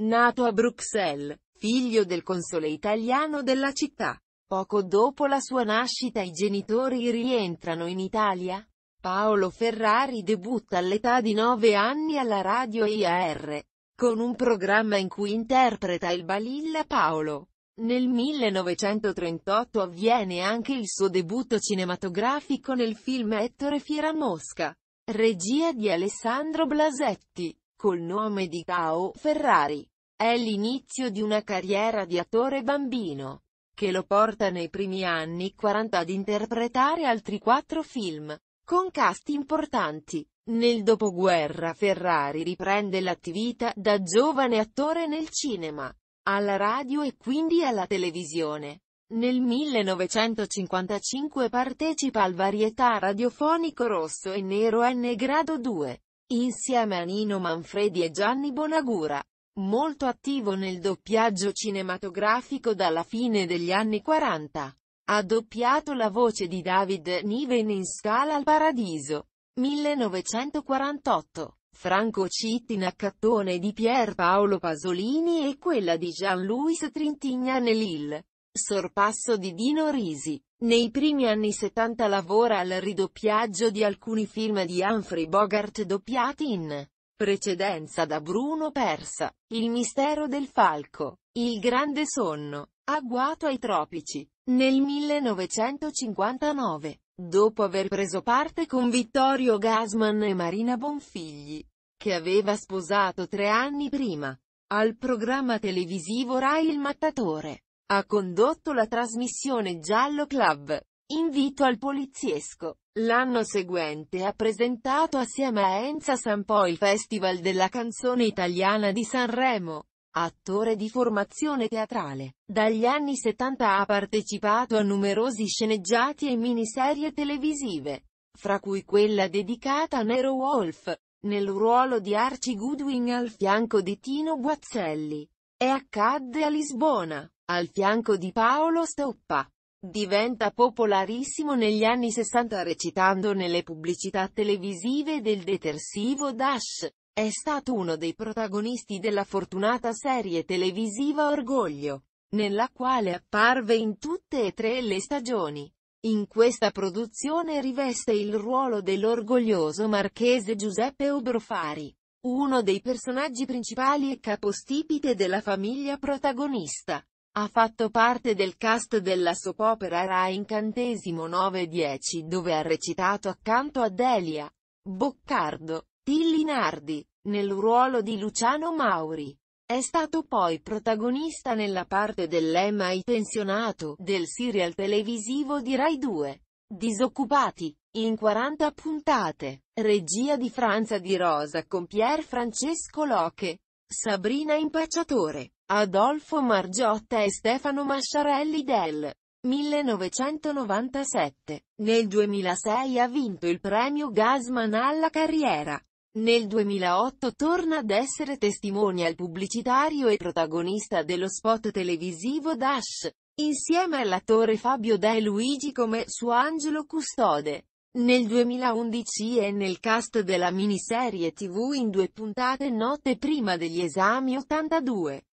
Nato a Bruxelles, figlio del console italiano della città. Poco dopo la sua nascita i genitori rientrano in Italia. Paolo Ferrari debutta all'età di 9 anni alla radio IAR, con un programma in cui interpreta il balilla Paolo. Nel 1938 avviene anche il suo debutto cinematografico nel film Ettore Fieramosca, regia di Alessandro Blasetti col nome di Cao Ferrari. È l'inizio di una carriera di attore bambino, che lo porta nei primi anni 40 ad interpretare altri quattro film, con cast importanti. Nel dopoguerra Ferrari riprende l'attività da giovane attore nel cinema, alla radio e quindi alla televisione. Nel 1955 partecipa al varietà radiofonico rosso e nero N grado 2, Insieme a Nino Manfredi e Gianni Bonagura. Molto attivo nel doppiaggio cinematografico dalla fine degli anni 40. Ha doppiato la voce di David Niven in Scala al Paradiso. 1948. Franco Citti in accattone di Pier Paolo Pasolini e quella di Jean-Louis Trintignant nell'Ill. Sorpasso di Dino Risi. Nei primi anni 70 lavora al ridoppiaggio di alcuni film di Humphrey Bogart doppiati in precedenza da Bruno Persa, Il mistero del falco, Il grande sonno, Agguato ai tropici. Nel 1959, dopo aver preso parte con Vittorio Gasman e Marina Bonfigli, che aveva sposato tre anni prima, al programma televisivo Rai Il Mattatore. Ha condotto la trasmissione Giallo Club. Invito al poliziesco. L'anno seguente ha presentato assieme a Enza Sampo il Festival della canzone italiana di Sanremo. Attore di formazione teatrale, dagli anni 70 ha partecipato a numerosi sceneggiati e miniserie televisive, fra cui quella dedicata a Nero Wolf, nel ruolo di Archie Goodwin al fianco di Tino Guazzelli. E accadde a Lisbona. Al fianco di Paolo Stoppa. Diventa popolarissimo negli anni 60 recitando nelle pubblicità televisive del detersivo Dash. È stato uno dei protagonisti della fortunata serie televisiva Orgoglio, nella quale apparve in tutte e tre le stagioni. In questa produzione riveste il ruolo dell'orgoglioso marchese Giuseppe Obrofari, uno dei personaggi principali e capostipite della famiglia protagonista. Ha fatto parte del cast della soap opera Rai Incantesimo 9-10 dove ha recitato accanto a Delia Boccardo, Tilli Nardi, nel ruolo di Luciano Mauri. È stato poi protagonista nella parte dell'Emma dell'Emai Pensionato del serial televisivo di Rai 2. Disoccupati, in 40 puntate, regia di Franza di Rosa con Pier Francesco Loche. Sabrina Impacciatore, Adolfo Margiotta e Stefano Masciarelli del 1997. Nel 2006 ha vinto il premio Gasman alla carriera. Nel 2008 torna ad essere testimonial pubblicitario e protagonista dello spot televisivo Dash, insieme all'attore Fabio De Luigi come suo angelo custode. Nel 2011 è nel cast della miniserie tv in due puntate note prima degli esami 82.